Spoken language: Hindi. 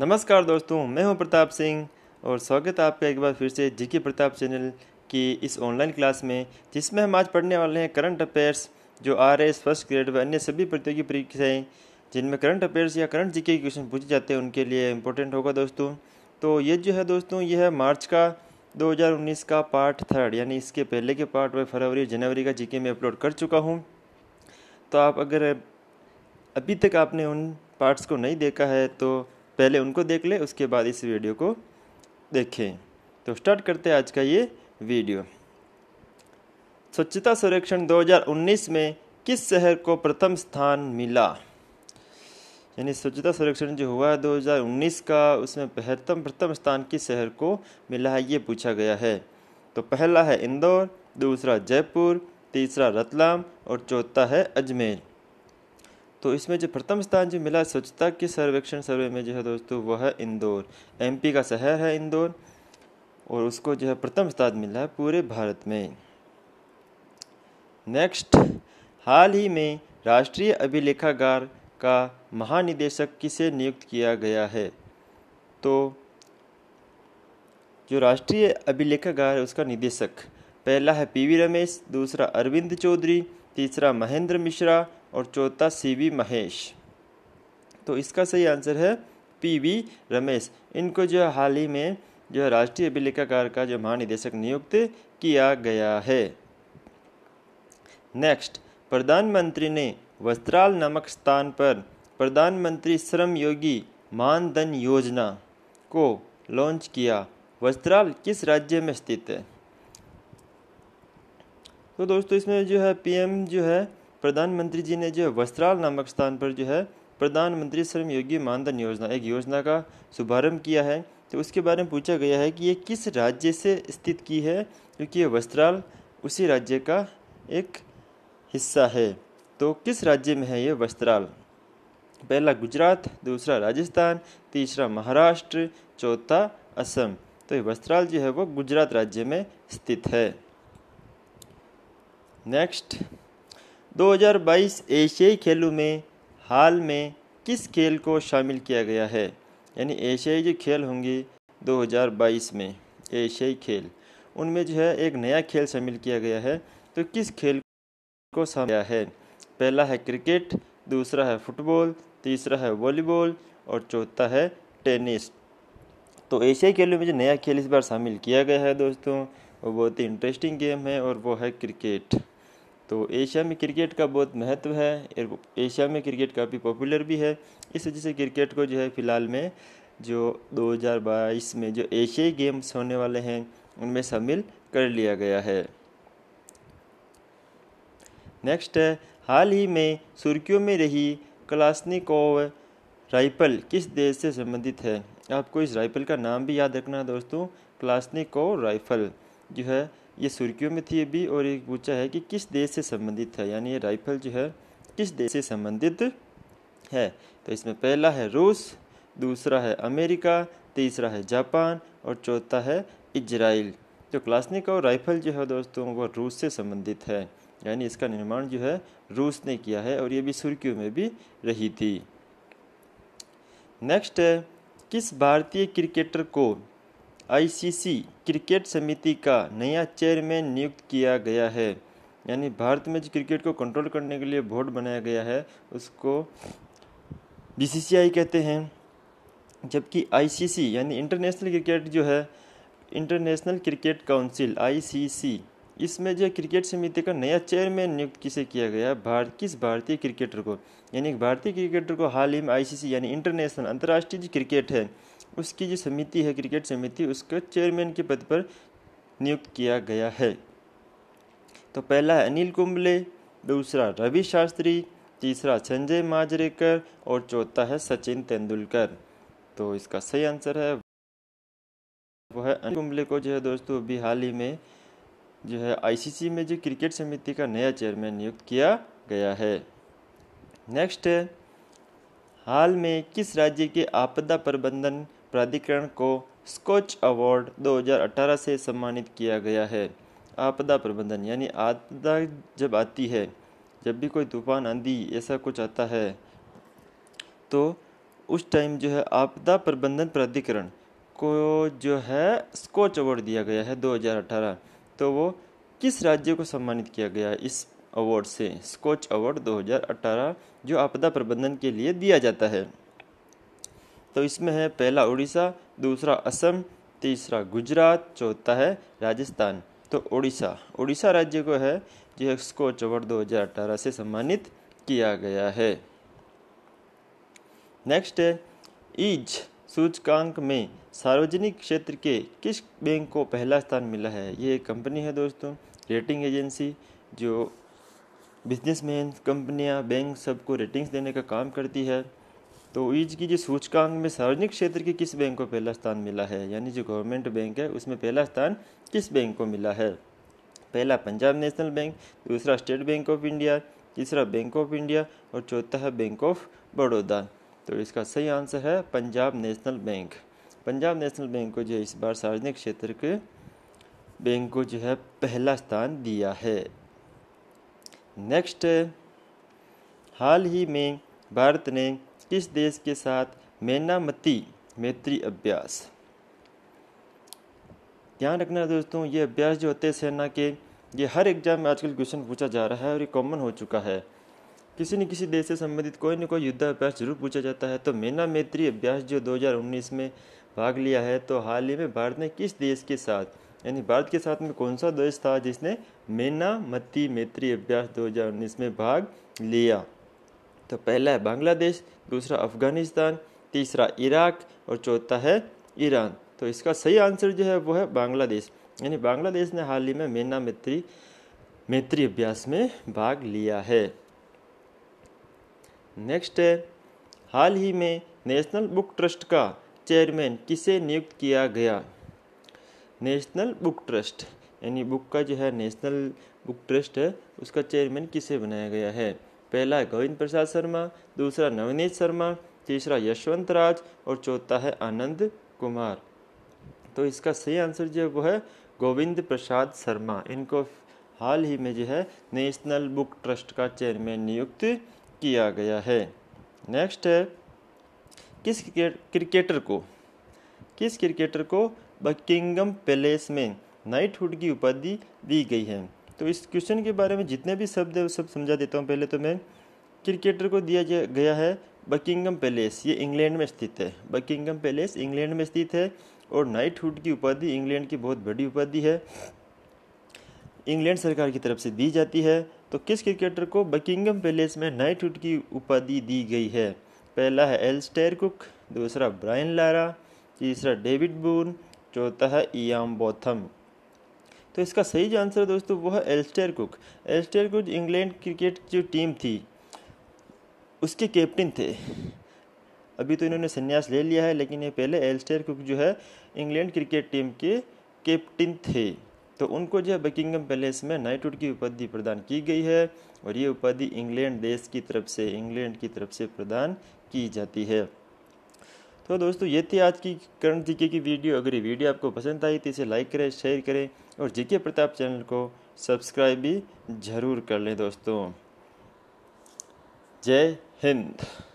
नमस्कार दोस्तों मैं हूं प्रताप सिंह और स्वागत है आपका एक बार फिर से जी के प्रताप चैनल की इस ऑनलाइन क्लास में जिसमें हम आज पढ़ने वाले हैं करंट अफेयर्स जो आ रहे फर्स्ट ग्रेड व अन्य सभी प्रतियोगी परीक्षाएँ जिनमें करंट अफेयर्स या करंट जीके के क्वेश्चन पूछे जाते हैं उनके लिए इंपॉर्टेंट होगा दोस्तों तो ये जो है दोस्तों ये है मार्च का 2019 का पार्ट थर्ड यानी इसके पहले के पार्ट में फरवरी जनवरी का जीके में अपलोड कर चुका हूँ तो आप अगर अभी तक आपने उन पार्ट्स को नहीं देखा है तो पहले उनको देख ले उसके बाद इस वीडियो को देखें तो स्टार्ट करते हैं आज का ये वीडियो स्वच्छता सर्वेक्षण 2019 में किस शहर को प्रथम स्थान मिला यानी स्वच्छता सर्वेक्षण जो हुआ है 2019 का उसमें बेहतम प्रथम स्थान किस शहर को मिला है ये पूछा गया है तो पहला है इंदौर दूसरा जयपुर तीसरा रतलाम और चौथा है अजमेर तो इसमें जो प्रथम स्थान जो मिला स्वच्छता के सर्वेक्षण सर्वे में जो है दोस्तों वह है इंदौर एम का शहर है इंदौर और उसको जो है प्रथम स्थान मिला है पूरे भारत में नेक्स्ट हाल ही में राष्ट्रीय अभिलेखागार का महानिदेशक किसे नियुक्त किया गया है तो जो राष्ट्रीय अभिलेखागार है उसका निदेशक पहला है पीवी रमेश दूसरा अरविंद चौधरी तीसरा महेंद्र मिश्रा और चौथा सी वी महेश तो इसका सही आंसर है पी वी रमेश इनको जो हाल ही में जो है राष्ट्रीय अभिलेखाकार का जो महानिदेशक नियुक्त किया गया है नेक्स्ट प्रधानमंत्री ने वस्त्राल नामक स्थान पर प्रधानमंत्री श्रम योगी मानधन योजना को लॉन्च किया वस्त्राल किस राज्य में स्थित है तो दोस्तों इसमें जो है पीएम जो है प्रधानमंत्री जी ने जो वस्त्राल नामक स्थान पर जो है प्रधानमंत्री श्रम योगी मानधन योजना एक योजना का शुभारंभ किया है तो उसके बारे में पूछा गया है कि ये किस राज्य से स्थित की है क्योंकि ये वस्त्राल उसी राज्य का एक हिस्सा है तो किस राज्य में है ये वस्त्राल पहला गुजरात दूसरा राजस्थान तीसरा महाराष्ट्र चौथा असम तो ये वस्त्राल जो है वो गुजरात राज्य में स्थित है नेक्स्ट 2022 एशियाई खेलों में हाल में किस खेल को शामिल किया गया है यानी एशियाई जो खेल होंगे 2022 में एशियाई खेल उनमें जो है एक नया खेल शामिल किया गया है तो किस खेल को शामिल किया है पहला है क्रिकेट दूसरा है फुटबॉल तीसरा है वॉलीबॉल और चौथा है टेनिस तो एशियाई खेलों में जो नया खेल इस बार शामिल किया गया है दोस्तों वो बहुत ही इंटरेस्टिंग गेम है और वो है क्रिकेट तो एशिया में क्रिकेट का बहुत महत्व है एशिया में क्रिकेट काफ़ी पॉपुलर भी है इस वजह से क्रिकेट को जो है फ़िलहाल में जो 2022 में जो एशियाई गेम्स होने वाले हैं उनमें शामिल कर लिया गया है नेक्स्ट है हाल ही में सुर्खियों में रही क्लासनिकोव राइफल किस देश से संबंधित है आपको इस राइफल का नाम भी याद रखना है दोस्तों क्लासनिकोव राइफल जो है ये सुर्खियों में थी अभी और एक पूछा है कि किस देश से संबंधित है यानी ये राइफल जो है किस देश से संबंधित है तो इसमें पहला है रूस दूसरा है अमेरिका तीसरा है जापान और चौथा है इजराइल तो क्लासनिक और राइफल जो है दोस्तों वो रूस से संबंधित है यानी इसका निर्माण जो है रूस ने किया है और ये भी सुर्खियों में भी रही थी नेक्स्ट है किस भारतीय क्रिकेटर को आईसीसी क्रिकेट समिति का नया चेयरमैन नियुक्त किया गया है यानी भारत में जो क्रिकेट को कंट्रोल करने के लिए बोर्ड बनाया गया है उसको बीसीसीआई कहते हैं जबकि आईसीसी यानी इंटरनेशनल क्रिकेट जो है इंटरनेशनल क्रिकेट काउंसिल आईसीसी इसमें जो क्रिकेट समिति का नया चेयरमैन नियुक्त किसे किया गया भारत किस भारतीय क्रिकेटर को यानी भारतीय क्रिकेटर को हाल ही में आईसीसी यानी इंटरनेशनल अंतर्राष्ट्रीय जो क्रिकेट है उसकी जो समिति है क्रिकेट समिति उसको चेयरमैन के पद पर नियुक्त किया गया है तो पहला है अनिल कुंबले दूसरा रवि शास्त्री तीसरा संजय माजरेकर और चौथा है सचिन तेंदुलकर तो इसका सही आंसर है वह अनिल कुंबले को जो है दोस्तों अभी हाल ही में जो है आईसीसी में जो क्रिकेट समिति का नया चेयरमैन नियुक्त किया गया है नेक्स्ट है हाल में किस राज्य के आपदा प्रबंधन प्राधिकरण को स्कोच अवार्ड 2018 से सम्मानित किया गया है आपदा प्रबंधन यानी आपदा जब आती है जब भी कोई तूफान आंधी ऐसा कुछ आता है तो उस टाइम जो है आपदा प्रबंधन प्राधिकरण को जो है स्कोच अवार्ड दिया गया है 2018 तो वो किस राज्य को सम्मानित किया गया है इस अवार्ड से स्कोच अवार्ड 2018 जो आपदा प्रबंधन के लिए दिया जाता है तो इसमें है पहला उड़ीसा दूसरा असम तीसरा गुजरात चौथा है राजस्थान तो उड़ीसा उड़ीसा राज्य को है जिसको हज़ार अठारह से सम्मानित किया गया है नेक्स्ट है ईज सूचकांक में सार्वजनिक क्षेत्र के किस बैंक को पहला स्थान मिला है ये एक कंपनी है दोस्तों रेटिंग एजेंसी जो बिजनेसमैन कंपनियां बैंक सबको रेटिंग्स देने का काम करती है तो ईज की जो सूचकांक में सार्वजनिक क्षेत्र के किस बैंक को पहला स्थान मिला है यानी जो गवर्नमेंट बैंक है उसमें पहला स्थान किस बैंक को मिला है पहला पंजाब नेशनल बैंक दूसरा स्टेट बैंक ऑफ इंडिया तीसरा बैंक ऑफ इंडिया और चौथा है बैंक ऑफ बड़ौदा तो इसका सही आंसर है Punjab National Bank Punjab National Bank को जो इस बार सार्वजनिक क्षेत्र के बैंक को जो है पहला स्थान दिया है नेक्स्ट हाल ही में भारत ने किस देश के साथ मेनामती मैत्री अभ्यास ध्यान रखना दोस्तों ये अभ्यास जो होते हैं सेना के ये हर एग्जाम में आजकल क्वेश्चन पूछा जा रहा है और ये कॉमन हो चुका है किसी न किसी देश से संबंधित कोई न कोई युद्ध अभ्यास जरूर पूछा जाता है तो मेना मैत्री अभ्यास जो 2019 में भाग लिया है तो हाल ही में भारत ने किस देश के साथ यानी भारत के साथ में कौन सा देश था जिसने मेना मती मैत्री अभ्यास 2019 में भाग लिया तो पहला है बांग्लादेश दूसरा अफगानिस्तान तीसरा इराक और चौथा है ईरान तो इसका सही आंसर जो है वो है बांग्लादेश यानी बांग्लादेश ने हाल ही में मेना मैत्री मैत्री अभ्यास में भाग लिया है नेक्स्ट है हाल ही में नेशनल बुक ट्रस्ट का चेयरमैन किसे नियुक्त किया गया नेशनल बुक ट्रस्ट यानी बुक का जो है नेशनल बुक ट्रस्ट है उसका चेयरमैन किसे बनाया गया है पहला है गोविंद प्रसाद शर्मा दूसरा नवनीत शर्मा तीसरा यशवंत राज और चौथा है आनंद कुमार तो इसका सही आंसर जो है वो है गोविंद प्रसाद शर्मा इनको हाल ही में जो है नेशनल बुक ट्रस्ट का चेयरमैन नियुक्त किया गया है नेक्स्ट है किस क्रिकेटर को किस क्रिकेटर को बकिंगम पैलेस में नाइटहुड की उपाधि दी गई है तो इस क्वेश्चन के बारे में जितने भी शब्द है वो सब समझा देता हूँ पहले तो मैं क्रिकेटर को दिया गया है बकिंगम पैलेस ये इंग्लैंड में स्थित है बकिंगम पैलेस इंग्लैंड में स्थित है और नाइटहुड की उपाधि इंग्लैंड की बहुत बड़ी उपाधि है इंग्लैंड सरकार की तरफ से दी जाती है तो किस क्रिकेटर को बकिंगम पैलेस में नाइटहुड की उपाधि दी गई है पहला है एल्स्टेयर कुक दूसरा ब्रायन लारा तीसरा डेविड बून चौथा है इयाम बोथम तो इसका सही जो आंसर दोस्तों वो है Alastair Cook Alastair Cook England cricket जो टीम थी उसके कैप्टन थे अभी तो इन्होंने संन्यास ले लिया है लेकिन ये पहले एल्स्टर कुक जो है इंग्लैंड क्रिकेट टीम के कैप्टन थे तो उनको जो है बकिंगम पैलेस में नाइटहुड की उपाधि प्रदान की गई है और ये उपाधि इंग्लैंड देश की तरफ से इंग्लैंड की तरफ से प्रदान की जाती है तो दोस्तों ये थी आज की करंट जीके की वीडियो अगर ये वीडियो आपको पसंद आई तो इसे लाइक करें शेयर करें और जीके प्रताप चैनल को सब्सक्राइब भी ज़रूर कर लें दोस्तों जय हिंद